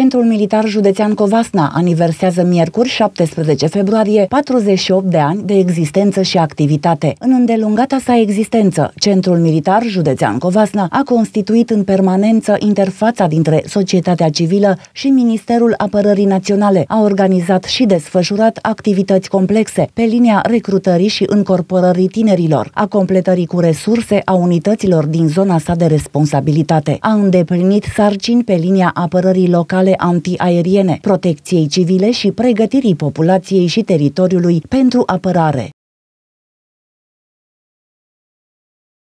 Centrul Militar Județean Covasna aniversează miercuri 17 februarie 48 de ani de existență și activitate. În îndelungata sa existență, Centrul Militar Județean Covasna a constituit în permanență interfața dintre societatea civilă și Ministerul Apărării Naționale. A organizat și desfășurat activități complexe pe linia recrutării și încorporării tinerilor, a completării cu resurse a unităților din zona sa de responsabilitate. A îndeplinit sarcini pe linia apărării locale materiale antiaeriene, protecției civile și pregătirii populației și teritoriului pentru apărare.